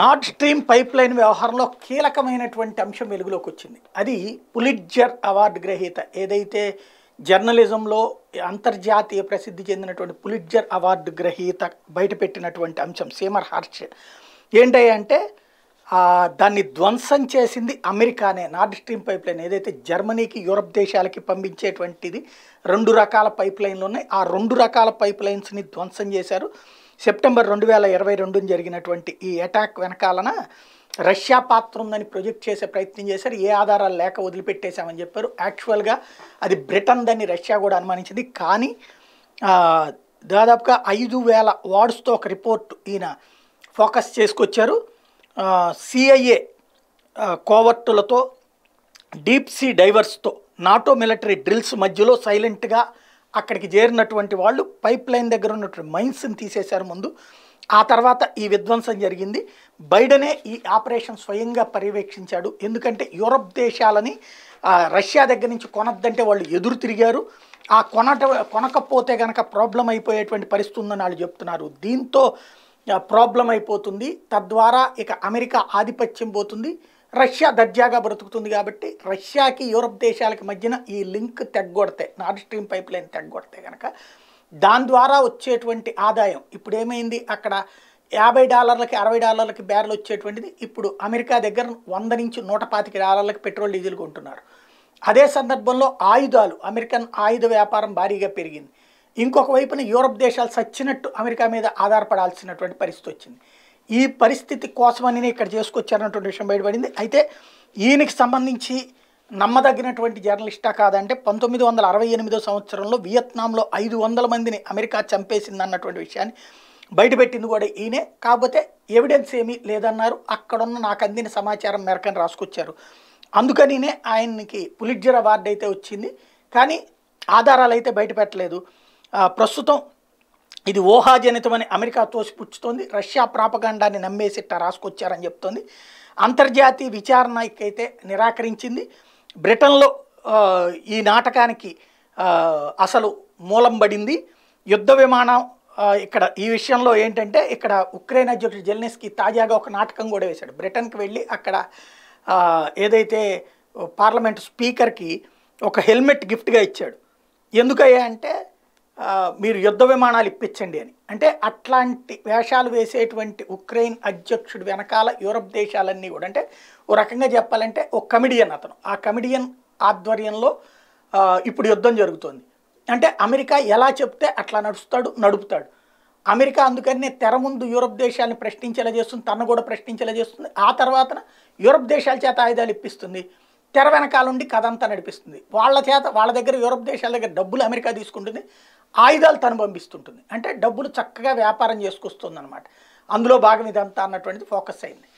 Nord Stream pipe line వ్యవహారంలో కీలకమైనటువంటి అంశం వెలుగులోకి వచ్చింది అది పులిట్జర్ అవార్డు గ్రహీత ఏదైతే జర్నలిజంలో అంతర్జాతీయ ప్రసిద్ధి చెందినటువంటి పులిట్జర్ అవార్డు గ్రహీత బయటపెట్టినటువంటి అంశం సీమర్ హార్చ్ ఏంటంటే దాన్ని ధ్వంసం చేసింది అమెరికానే నార్డ్ స్ట్రీమ్ పైప్ లైన్ ఏదైతే జర్మనీకి యూరప్ దేశాలకి పంపించేటువంటిది రెండు రకాల పైప్ లైన్లు ఉన్నాయి ఆ రెండు రకాల పైప్ లైన్స్ని ధ్వంసం చేశారు సెప్టెంబర్ రెండు వేల ఇరవై రెండున జరిగినటువంటి ఈ అటాక్ వెనకాలన రష్యా పాత్ర ఉందని ప్రొజెక్ట్ చేసే ప్రయత్నం చేశారు ఏ ఆధారాలు లేక వదిలిపెట్టేశామని చెప్పారు యాక్చువల్గా అది బ్రిటన్ దని రష్యా కూడా అనుమానించింది కానీ దాదాపుగా ఐదు వేల వార్డ్స్తో ఒక రిపోర్ట్ ఈయన ఫోకస్ చేసుకొచ్చారు సిఐఏ కోవర్టులతో డీప్ సీ డైవర్స్తో నాటో మిలిటరీ డ్రిల్స్ మధ్యలో సైలెంట్గా అక్కడికి చేరినటువంటి వాళ్ళు పైప్ లైన్ దగ్గర ఉన్నటువంటి మైన్స్ని తీసేశారు ముందు ఆ తర్వాత ఈ విధ్వంసం జరిగింది బైడనే ఈ ఆపరేషన్ స్వయంగా పర్యవేక్షించాడు ఎందుకంటే యూరప్ దేశాలని రష్యా దగ్గర నుంచి కొనద్దంటే వాళ్ళు ఎదురు తిరిగారు ఆ కొనట కొనకపోతే కనుక ప్రాబ్లం అయిపోయేటువంటి పరిస్థితి ఉందని వాళ్ళు చెప్తున్నారు దీంతో ప్రాబ్లం అయిపోతుంది తద్వారా ఇక అమెరికా ఆధిపత్యం పోతుంది రష్యా దర్జాగా బ్రతుకుతుంది కాబట్టి రష్యాకి యూరప్ దేశాలకి మధ్యన ఈ లింక్ తెగ్గొడితే నార్డ్ స్ట్రీమ్ పైప్ లైన్ తెగ్గొడితే కనుక దాని ద్వారా వచ్చేటువంటి ఆదాయం ఇప్పుడు ఏమైంది అక్కడ యాభై డాలర్లకి అరవై డాలర్లకి బ్యారెల్ వచ్చేటువంటిది ఇప్పుడు అమెరికా దగ్గర వంద నుంచి నూట పాతిక డాలర్లకి పెట్రోల్ డీజిల్ కొంటున్నారు అదే సందర్భంలో ఆయుధాలు అమెరికన్ ఆయుధ వ్యాపారం భారీగా పెరిగింది ఇంకొక వైపున యూరప్ దేశాలు సచ్చినట్టు అమెరికా మీద ఆధారపడాల్సినటువంటి పరిస్థితి వచ్చింది ఈ పరిస్థితి కోసమని ఇక్కడ చేసుకొచ్చారన్నటువంటి విషయం బయటపడింది అయితే ఈయనకి సంబంధించి నమ్మదగినటువంటి జర్నలిస్టా కాదంటే పంతొమ్మిది వందల అరవై ఎనిమిదో సంవత్సరంలో వియత్నాంలో ఐదు వందల మందిని అమెరికా చంపేసింది అన్నటువంటి విషయాన్ని బయటపెట్టింది కూడా ఈయనే కాకపోతే ఎవిడెన్స్ ఏమీ లేదన్నారు అక్కడున్న నాకు అందిన సమాచారం మేరకని రాసుకొచ్చారు అందుకనినే ఆయనకి పులిట్జర్ అవార్డు అయితే వచ్చింది కానీ ఆధారాలు అయితే బయటపెట్టలేదు ప్రస్తుతం ఇది ఊహాజనితమని అమెరికా తోసిపుచ్చుతోంది రష్యా ప్రాపగాండాన్ని నమ్మేసిట్ట రాసుకొచ్చారని చెప్తోంది అంతర్జాతీయ విచారణకైతే నిరాకరించింది బ్రిటన్లో ఈ నాటకానికి అసలు మూలం పడింది యుద్ధ విమానం ఇక్కడ ఈ విషయంలో ఏంటంటే ఇక్కడ ఉక్రెయిన్ అధ్యక్షుడు జెల్నెస్కి తాజాగా ఒక నాటకం కూడా వేశాడు బ్రిటన్కి వెళ్ళి అక్కడ ఏదైతే పార్లమెంట్ స్పీకర్కి ఒక హెల్మెట్ గిఫ్ట్గా ఇచ్చాడు ఎందుకయ్యా అంటే మీరు యుద్ధ విమానాలు ఇప్పించండి అని అంటే అట్లాంటి వేషాలు వేసేటువంటి ఉక్రెయిన్ అధ్యక్షుడు వెనకాల యూరప్ దేశాలన్నీ కూడా అంటే ఓ రకంగా చెప్పాలంటే ఒక కమిడియన్ అతను ఆ కమిడియన్ ఆధ్వర్యంలో ఇప్పుడు యుద్ధం జరుగుతోంది అంటే అమెరికా ఎలా చెప్తే అట్లా నడుస్తాడు నడుపుతాడు అమెరికా అందుకనే తెర ముందు యూరప్ దేశాలను ప్రశ్నించేలా చేస్తుంది తను కూడా ప్రశ్నించేలా చేస్తుంది ఆ తర్వాతన యూరప్ దేశాల చేత ఆయుధాలు ఇప్పిస్తుంది తెర వెనకాలండి కథ అంతా నడిపిస్తుంది వాళ్ళ చేత వాళ్ళ దగ్గర యూరప్ దేశాల దగ్గర డబ్బులు అమెరికా తీసుకుంటుంది ఆయుధాలు తను పంపిస్తుంటుంది అంటే డబ్బులు చక్కగా వ్యాపారం చేసుకొస్తుంది అనమాట అందులో భాగం ఇదంతా అన్నటువంటిది ఫోకస్ అయింది